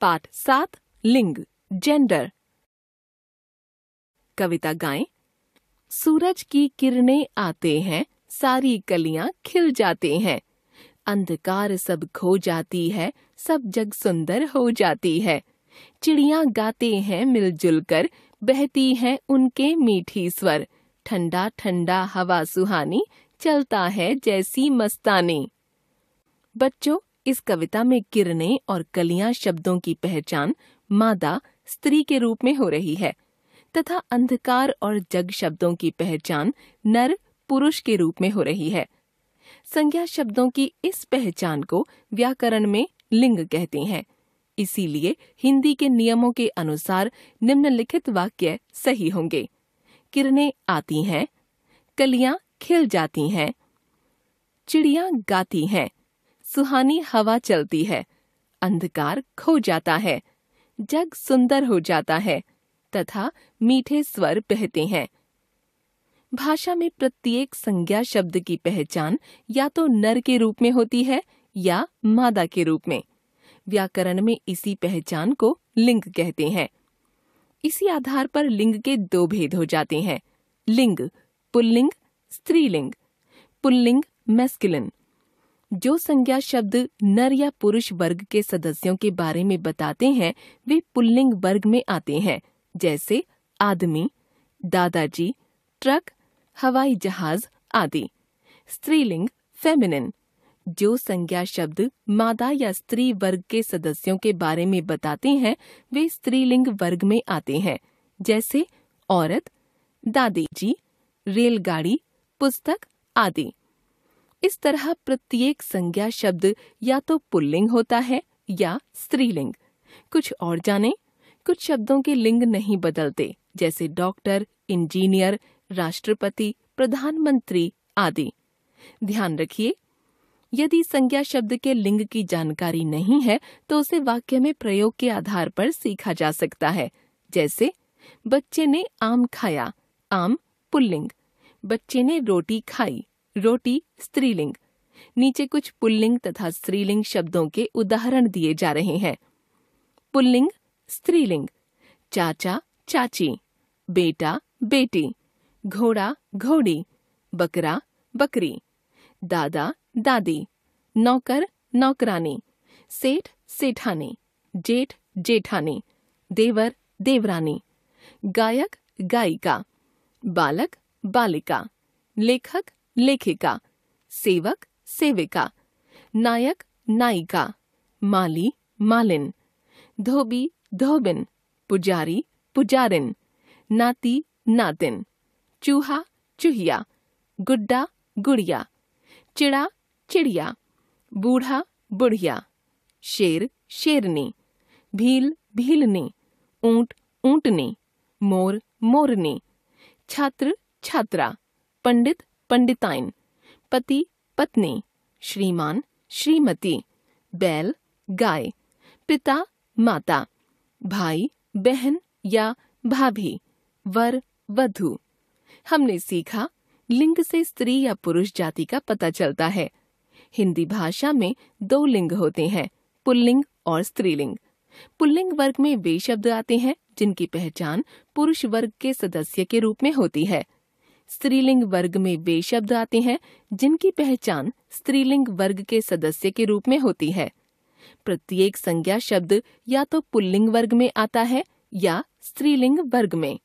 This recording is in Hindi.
पाठ सात लिंग जेंडर कविता गाएं सूरज की किरणें आते हैं सारी कलियां खिल जाते हैं अंधकार सब खो जाती है सब जग सुंदर हो जाती है चिड़िया गाते हैं मिलजुल कर बहती है उनके मीठी स्वर ठंडा ठंडा हवा सुहानी चलता है जैसी मस्तानी बच्चों इस कविता में किरणें और कलियां शब्दों की पहचान मादा स्त्री के रूप में हो रही है तथा अंधकार और जग शब्दों की पहचान नर पुरुष के रूप में हो रही है संज्ञा शब्दों की इस पहचान को व्याकरण में लिंग कहते हैं इसीलिए हिंदी के नियमों के अनुसार निम्नलिखित वाक्य सही होंगे किरणें आती हैं कलियां खिल जाती हैं चिड़िया गाती हैं सुहानी हवा चलती है अंधकार खो जाता है जग सुंदर हो जाता है तथा मीठे स्वर बहते हैं भाषा में प्रत्येक संज्ञा शब्द की पहचान या तो नर के रूप में होती है या मादा के रूप में व्याकरण में इसी पहचान को लिंग कहते हैं इसी आधार पर लिंग के दो भेद हो जाते हैं लिंग पुल्लिंग स्त्रीलिंग पुल्लिंग मैस्किलिन जो संज्ञा शब्द नर या पुरुष वर्ग के सदस्यों के बारे में बताते हैं वे पुल्लिंग वर्ग में आते हैं जैसे आदमी दादाजी ट्रक हवाई जहाज आदि स्त्रीलिंग फेमिनिन जो संज्ञा शब्द मादा या स्त्री वर्ग के सदस्यों के बारे में बताते हैं वे स्त्रीलिंग वर्ग में आते हैं जैसे औरत दादी जी रेलगाड़ी पुस्तक आदि इस तरह प्रत्येक संज्ञा शब्द या तो पुल्लिंग होता है या स्त्रीलिंग कुछ और जाने कुछ शब्दों के लिंग नहीं बदलते जैसे डॉक्टर इंजीनियर राष्ट्रपति प्रधानमंत्री आदि ध्यान रखिए यदि संज्ञा शब्द के लिंग की जानकारी नहीं है तो उसे वाक्य में प्रयोग के आधार पर सीखा जा सकता है जैसे बच्चे ने आम खाया आम पुल्लिंग बच्चे ने रोटी खाई रोटी स्त्रीलिंग नीचे कुछ पुल्लिंग तथा स्त्रीलिंग शब्दों के उदाहरण दिए जा रहे हैं पुल्लिंग स्त्रीलिंग चाचा चाची बेटा बेटी घोड़ा घोड़ी बकरा बकरी दादा दादी नौकर नौकरानी सेठ सेठानी जेठ जेठानी देवर देवरानी गायक गायिका बालक बालिका लेखक लेखिका सेवक सेविका नायक नायिका माली मालिन धोबी धोबिन पुजारी पुजारिन नाती नातिन चूहा चूहिया गुड्डा गुड़िया चिड़ा चिड़िया बूढ़ा बुढ़िया शेर शेरनी भील भीलनी ऊंट ऊंटनी मोर मोरनी छात्र छात्रा पंडित पंडिताइन पति पत्नी श्रीमान श्रीमती बैल गाय पिता माता भाई बहन या भाभी वर वधु हमने सीखा लिंग से स्त्री या पुरुष जाति का पता चलता है हिंदी भाषा में दो लिंग होते हैं पुल्लिंग और स्त्रीलिंग पुल्लिंग वर्ग में वे शब्द आते हैं जिनकी पहचान पुरुष वर्ग के सदस्य के रूप में होती है स्त्रीलिंग वर्ग में वे शब्द आते हैं जिनकी पहचान स्त्रीलिंग वर्ग के सदस्य के रूप में होती है प्रत्येक संज्ञा शब्द या तो पुल्लिंग वर्ग में आता है या स्त्रीलिंग वर्ग में